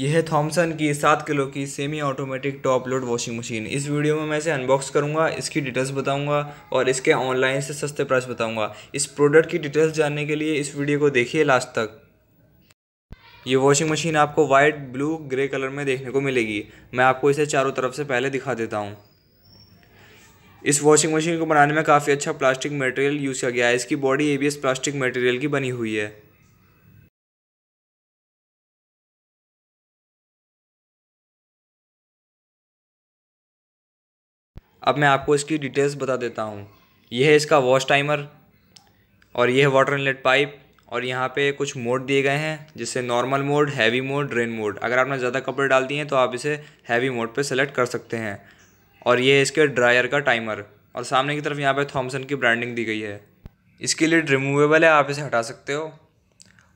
यह है थॉमसन की सात किलो की semi automatic top load washing machine इस वीडियो में मैं इसे अनबॉक्स करूंगा इसकी डिटेल्स बताऊंगा और इसके ऑनलाइन से सस्ते प्राइस बताऊंगा इस प्रोडक्ट की डिटेल्स जानने के लिए इस वीडियो को देखिए लास्ट तक ये वॉशिंग मशीन आपको वाइट ब्लू ग्रे कलर में देखने को मिलेगी मैं आपको इसे चारों तरफ से पहले दिखा देता हूँ इस वॉशिंग मशीन को बनाने में काफ़ी अच्छा प्लास्टिक मटेरियल यूज़ किया गया है इसकी बॉडी एबीएस प्लास्टिक मटेरियल की बनी हुई है अब मैं आपको इसकी डिटेल्स बता देता हूँ यह है इसका वॉश टाइमर और यह है वाटर इनलेट पाइप और यहाँ पे कुछ मोड दिए गए हैं जिससे normal mode heavy mode drain mode अगर आपने ज़्यादा कपड़े डाल दिए हैं तो आप इसे हैवी मोड पे सेलेक्ट कर सकते हैं और ये है इसके ड्रायर का टाइमर और सामने की तरफ यहाँ पे थॉमसन की ब्रांडिंग दी गई है इसके लिए रिमूवेबल है आप इसे हटा सकते हो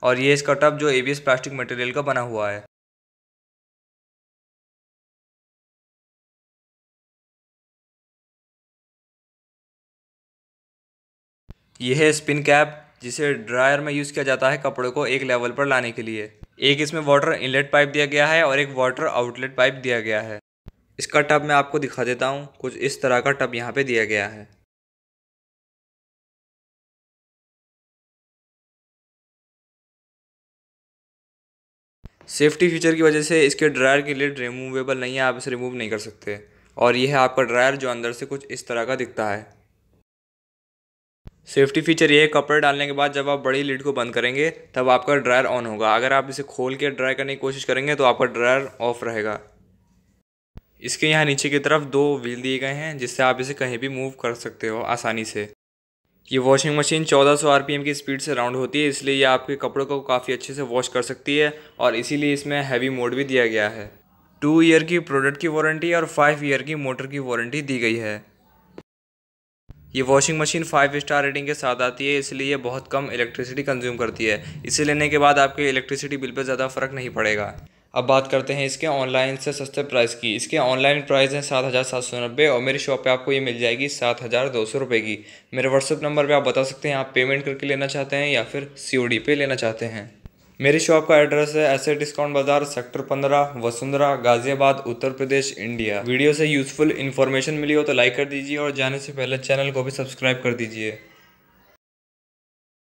और ये इसका टब जो ए प्लास्टिक मटेरियल का बना हुआ है यह है स्पिन कैप जिसे ड्रायर में यूज़ किया जाता है कपड़े को एक लेवल पर लाने के लिए एक इसमें वाटर इनलेट पाइप दिया गया है और एक वाटर आउटलेट पाइप दिया गया है इसका टब मैं आपको दिखा देता हूँ कुछ इस तरह का टब यहाँ पे दिया गया है सेफ्टी फीचर की वजह से इसके ड्रायर के लिए रिमूवेबल नहीं है आप इसे रिमूव नहीं कर सकते और यह है आपका ड्रायर जो अंदर से कुछ इस तरह का दिखता है सेफ्टी फीचर ये है कपड़े डालने के बाद जब आप बड़ी लीड को बंद करेंगे तब आपका ड्रायर ऑन होगा अगर आप इसे खोल के ड्राई करने की कोशिश करेंगे तो आपका ड्रायर ऑफ रहेगा इसके यहाँ नीचे की तरफ दो व्हील दिए गए हैं जिससे आप इसे कहीं भी मूव कर सकते हो आसानी से ये वॉशिंग मशीन 1400 सौ की स्पीड से राउंड होती है इसलिए ये आपके कपड़ों को काफ़ी अच्छे से वॉश कर सकती है और इसीलिए इसमें हैवी मोड भी दिया गया है टू ईयर की प्रोडक्ट की वारंटी और फाइव ईयर की मोटर की वारंटी दी गई है ये washing machine five star rating के साथ आती है इसलिए ये बहुत कम इलेक्ट्रिसिटी कंज्यूम करती है इसे लेने के बाद आपके इलेक्ट्रिसिटी बिल पर ज़्यादा फ़र्क नहीं पड़ेगा अब बात करते हैं इसके ऑनलाइन से सस्ते प्राइस की इसके ऑनलाइन प्राइस हैं सात हज़ार सात सौ नब्बे और मेरी शॉप पे आपको ये मिल जाएगी सात हज़ार दो सौ रुपये की मेरे व्हाट्सअप नंबर पे आप बता सकते हैं आप पेमेंट करके लेना चाहते हैं या फिर सी पे लेना चाहते हैं मेरी शॉप का एड्रेस है ऐसे डिस्काउंट बाजार सेक्टर पंद्रह वसुंधरा गाजियाबाद उत्तर प्रदेश इंडिया वीडियो से यूजफुल इन्फॉर्मेशन मिली हो तो लाइक कर दीजिए और जाने से पहले चैनल को भी सब्सक्राइब कर दीजिए